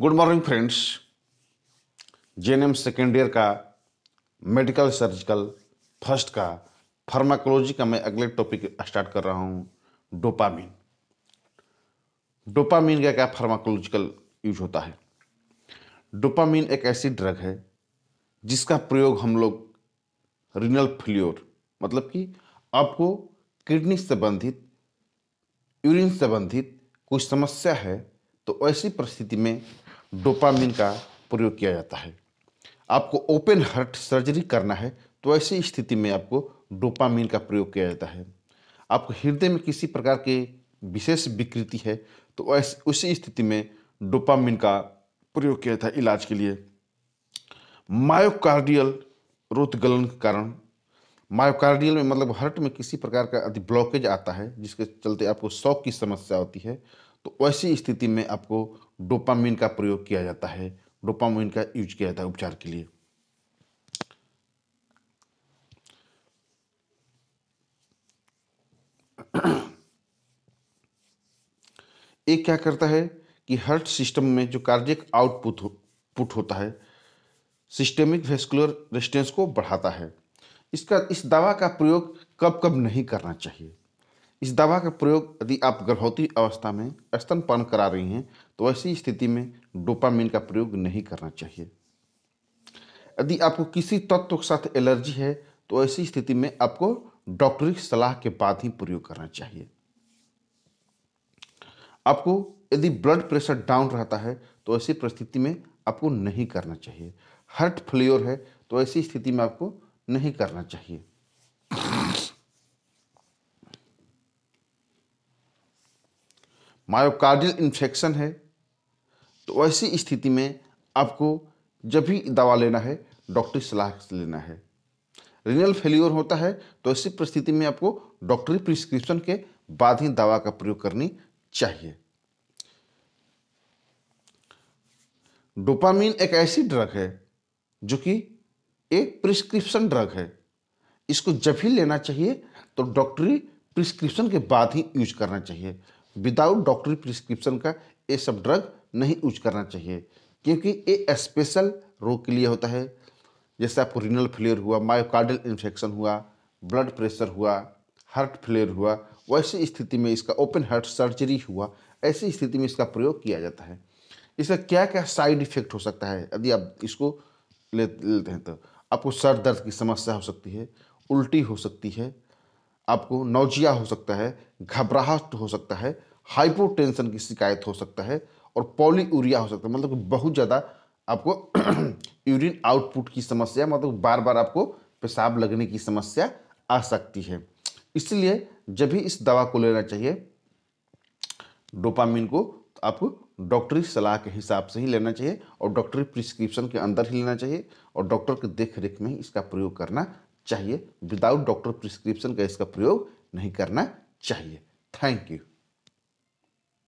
good morning friends JNM second year का medical surgical first का pharmacology का मैं अगले टॉपिक स्टार्ट कर रहा हूँ डोपामिन डोपामिन का क्या फार्माकोलॉजिकल यूज होता है डोपामिन एक ऐसी ड्रग है जिसका प्रयोग हम लोग रिनल फ्लियोर मतलब कि आपको किडनी संबंधित यूरिन संबंधित कोई समस्या है तो ऐसी परिस्थिति में डोपामिन का प्रयोग किया जाता है आपको ओपन हार्ट सर्जरी करना है तो ऐसी स्थिति में आपको डोपामिन का प्रयोग किया जाता है आपको हृदय में किसी प्रकार के विशेष विकृति है तो उसी स्थिति में डोपामिन का प्रयोग किया जाता है इलाज के लिए मायोकार्डियल रोतगलन के कारण मायोकार्डियल में मतलब हर्ट में किसी प्रकार का अति ब्लॉकेज आता है जिसके चलते आपको शौक की समस्या होती है तो वैसी स्थिति में आपको डोपामिन का प्रयोग किया जाता है डोपामिन का यूज किया जाता है उपचार के लिए एक क्या करता है कि हर्ट सिस्टम में जो कार्डियक आउटपुट हो, पुट होता है सिस्टेमिक वेस्कुलर रेजिस्टेंस को बढ़ाता है इसका इस दवा का प्रयोग कब कब नहीं करना चाहिए इस दवा का प्रयोग यदि आप गर्भवती अवस्था में स्तनपान करा रही हैं तो ऐसी स्थिति में डोपामिन का प्रयोग नहीं करना चाहिए यदि आपको किसी तत्व के साथ एलर्जी है तो ऐसी स्थिति में आपको डॉक्टरी सलाह के बाद ही प्रयोग करना चाहिए आपको यदि ब्लड प्रेशर डाउन रहता है तो ऐसी परिस्थिति में आपको नहीं करना चाहिए हार्ट फ्लेयर है तो ऐसी स्थिति में आपको नहीं करना चाहिए मायोकार्डियल इन्फेक्शन है तो ऐसी स्थिति में आपको जब भी दवा लेना है डॉक्टरी सलाह लेना है रिनल फेल्योर होता है तो ऐसी परिस्थिति में आपको डॉक्टरी प्रिस्क्रिप्शन के बाद ही दवा का प्रयोग करनी चाहिए डोपामीन एक ऐसी ड्रग है जो कि एक प्रिस्क्रिप्शन ड्रग है इसको जब ही लेना चाहिए तो डॉक्टरी प्रिस्क्रिप्शन के बाद ही यूज करना चाहिए विदाउट डॉक्टरी प्रिस्क्रिप्शन का ये सब ड्रग नहीं यूज करना चाहिए क्योंकि ये स्पेशल रोग के लिए होता है जैसे आपको रिनल फ्लेयर हुआ मायोकार्डल इन्फेक्शन हुआ ब्लड प्रेशर हुआ हार्ट फ्लेयर हुआ वैसी स्थिति में इसका ओपन हार्ट सर्जरी हुआ ऐसी स्थिति में इसका प्रयोग किया जाता है इसका क्या क्या साइड इफेक्ट हो सकता है यदि आप इसको ले लेते हैं तो आपको सर दर्द की समस्या हो सकती है उल्टी हो सकती है आपको नौजिया हो सकता है घबराहट हो सकता है हाइपोटेंशन की शिकायत हो सकता है और पॉलीयूरिया हो सकता है मतलब बहुत ज़्यादा आपको यूरिन आउटपुट की समस्या मतलब बार बार आपको पेशाब लगने की समस्या आ सकती है इसलिए जब भी इस दवा को लेना चाहिए डोपामिन को आपको डॉक्टरी सलाह के हिसाब से ही लेना चाहिए और डॉक्टरी प्रिस्क्रिप्शन के अंदर ही लेना चाहिए और डॉक्टर के देख रेख में ही इसका प्रयोग करना चाहिए विदाउट डॉक्टर प्रिस्क्रिप्शन का इसका प्रयोग नहीं करना चाहिए थैंक यू